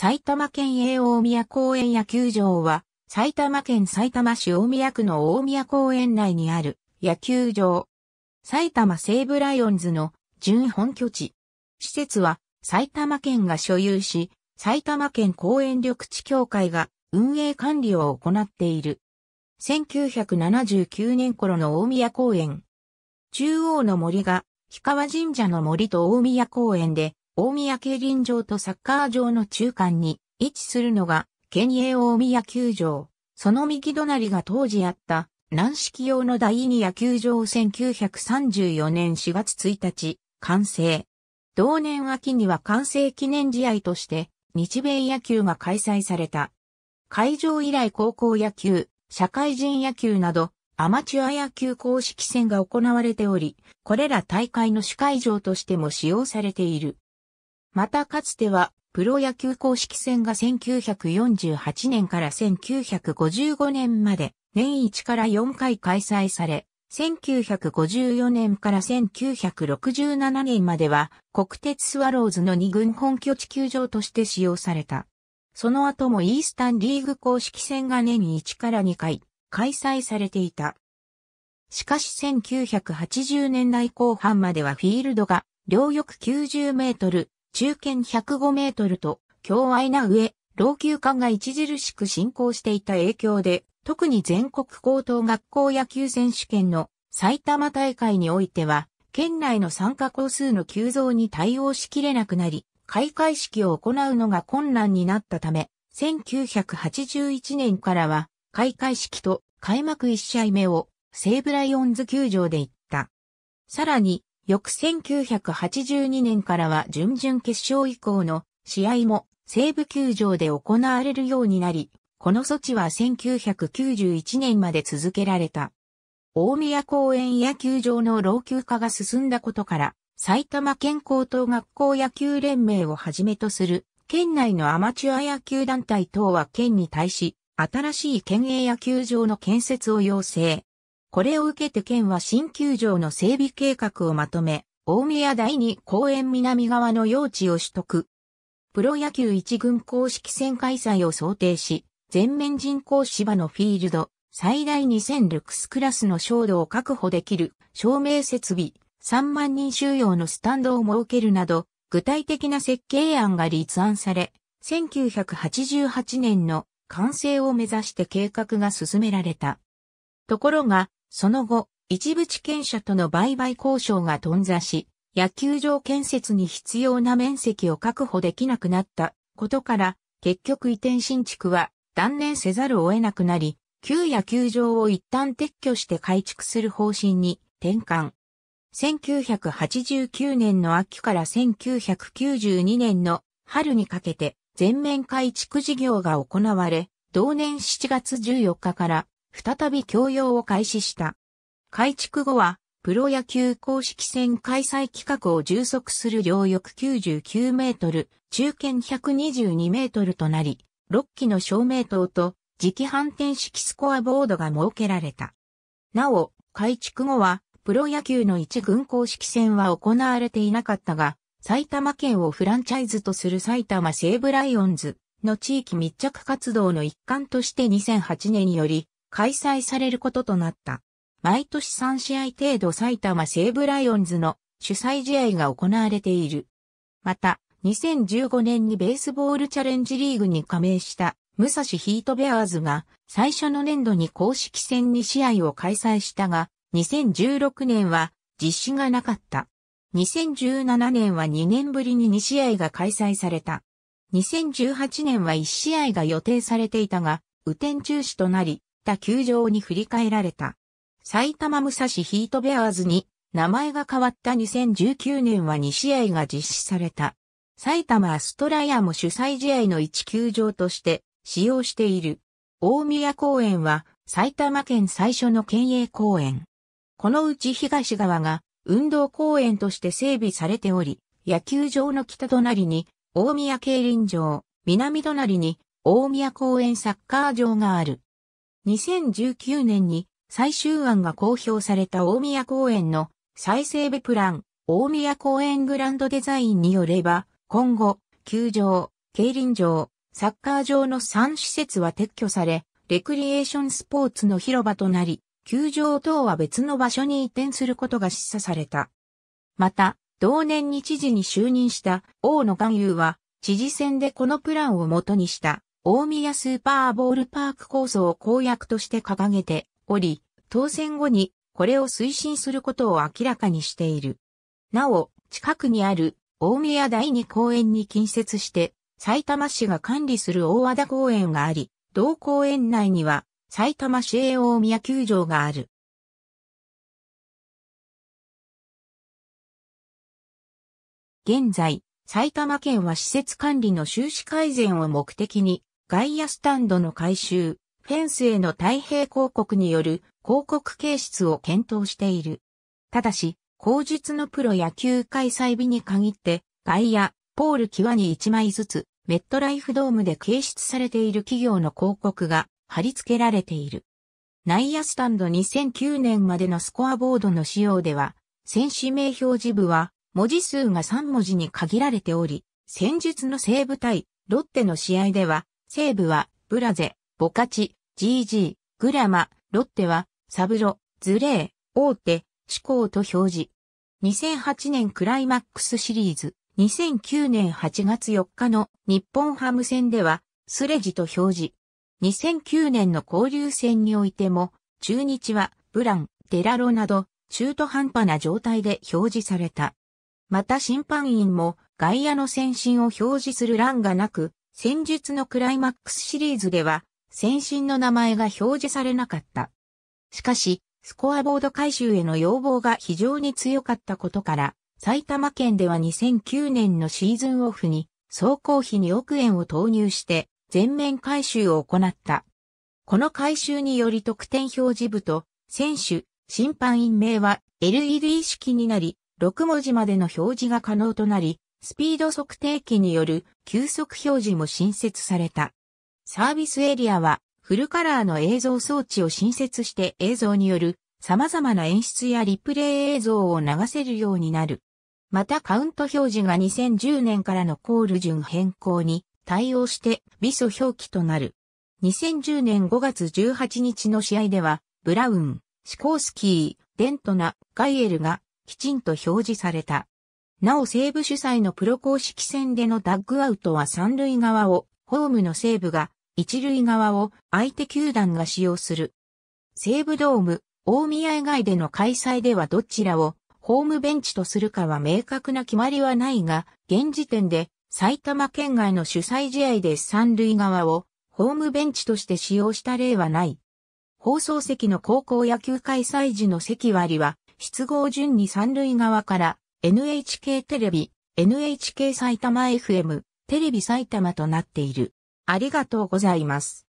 埼玉県営大宮公園野球場は、埼玉県埼玉市大宮区の大宮公園内にある野球場。埼玉西武ライオンズの準本拠地。施設は埼玉県が所有し、埼玉県公園緑地協会が運営管理を行っている。1979年頃の大宮公園。中央の森が、氷川神社の森と大宮公園で、大宮競輪場とサッカー場の中間に位置するのが県営大宮球場。その右隣が当時あった軟式用の第二野球場1934年4月1日、完成。同年秋には完成記念試合として日米野球が開催された。会場以来高校野球、社会人野球などアマチュア野球公式戦が行われており、これら大会の主会場としても使用されている。またかつては、プロ野球公式戦が1948年から1955年まで年1から4回開催され、1954年から1967年までは国鉄スワローズの2軍本拠地球場として使用された。その後もイースタンリーグ公式戦が年1から2回開催されていた。しかし1980年代後半まではフィールドが両翼90メートル、中堅105メートルと、強愛な上、老朽化が著しく進行していた影響で、特に全国高等学校野球選手権の埼玉大会においては、県内の参加校数の急増に対応しきれなくなり、開会式を行うのが困難になったため、1981年からは、開会式と開幕1試合目を西武ライオンズ球場で行った。さらに、翌1982年からは準々決勝以降の試合も西部球場で行われるようになり、この措置は1991年まで続けられた。大宮公園野球場の老朽化が進んだことから、埼玉県高等学校野球連盟をはじめとする、県内のアマチュア野球団体等は県に対し、新しい県営野球場の建設を要請。これを受けて県は新球場の整備計画をまとめ、大宮第二公園南側の用地を取得。プロ野球一軍公式戦開催を想定し、全面人工芝のフィールド、最大2000ルクスクラスの照度を確保できる、照明設備、3万人収容のスタンドを設けるなど、具体的な設計案が立案され、1988年の完成を目指して計画が進められた。ところが、その後、一部地権者との売買交渉が頓挫し、野球場建設に必要な面積を確保できなくなったことから、結局移転新築は断念せざるを得なくなり、旧野球場を一旦撤去して改築する方針に転換。1989年の秋から1992年の春にかけて全面改築事業が行われ、同年7月14日から再び供用を開始した。改築後は、プロ野球公式戦開催規格を充足する両翼99メートル、中堅122メートルとなり、6機の照明灯と磁気反転式スコアボードが設けられた。なお、改築後は、プロ野球の一軍公式戦は行われていなかったが、埼玉県をフランチャイズとする埼玉西武ライオンズの地域密着活動の一環として2008年により、開催されることとなった。毎年3試合程度埼玉西武ライオンズの主催試合が行われている。また、2015年にベースボールチャレンジリーグに加盟した武蔵ヒートベアーズが最初の年度に公式戦2試合を開催したが、2016年は実施がなかった。2017年は2年ぶりに2試合が開催された。2018年は1試合が予定されていたが、雨天中止となり、った球場に振り返られた。埼玉武蔵ヒートベアーズに名前が変わった2019年は2試合が実施された。埼玉アストラヤも主催試合の1球場として使用している。大宮公園は埼玉県最初の県営公園。このうち東側が運動公園として整備されており、野球場の北隣に大宮競輪場、南隣に大宮公園サッカー場がある。2019年に最終案が公表された大宮公園の再整備プラン、大宮公園グランドデザインによれば、今後、球場、競輪場、サッカー場の3施設は撤去され、レクリエーションスポーツの広場となり、球場等は別の場所に移転することが示唆された。また、同年に知事に就任した大野貫優は、知事選でこのプランを元にした大宮スーパーボールパーク構想を公約として掲げており、当選後にこれを推進することを明らかにしている。なお、近くにある大宮第二公園に近接して、埼玉市が管理する大和田公園があり、同公園内には埼玉市営大宮球場がある。現在、埼玉県は施設管理の収支改善を目的に、外野スタンドの改修、フェンスへの太平広告による広告形質を検討している。ただし、後日のプロ野球開催日に限って、外野、ポール際に1枚ずつ、メットライフドームで掲出されている企業の広告が貼り付けられている。内野スタンド2009年までのスコアボードの仕様では、選手名表示部は文字数が3文字に限られており、戦術の西部対ロッテの試合では西部は、ブラゼ、ボカチ、ジージー、グラマ、ロッテは、サブロ、ズレー、大手、志向と表示。2008年クライマックスシリーズ、2009年8月4日の日本ハム戦では、スレジと表示。2009年の交流戦においても、中日は、ブラン、デラロなど、中途半端な状態で表示された。また審判員も、外野の先進を表示する欄がなく、戦術のクライマックスシリーズでは、先進の名前が表示されなかった。しかし、スコアボード回収への要望が非常に強かったことから、埼玉県では2009年のシーズンオフに、総工費2億円を投入して、全面回収を行った。この回収により得点表示部と、選手、審判員名は LED 式になり、6文字までの表示が可能となり、スピード測定器による急速表示も新設された。サービスエリアはフルカラーの映像装置を新設して映像による様々な演出やリプレイ映像を流せるようになる。またカウント表示が2010年からのコール順変更に対応してビソ表記となる。2010年5月18日の試合では、ブラウン、シコースキー、デントナ、ガイエルがきちんと表示された。なお西武主催のプロ公式戦でのダッグアウトは三塁側を、ホームの西武が、一塁側を相手球団が使用する。西武ドーム、大宮以外での開催ではどちらをホームベンチとするかは明確な決まりはないが、現時点で埼玉県外の主催試合で三塁側をホームベンチとして使用した例はない。放送席の高校野球開催時の席割は、出合順に三塁側から NHK テレビ、NHK 埼玉 FM、テレビ埼玉となっている。ありがとうございます。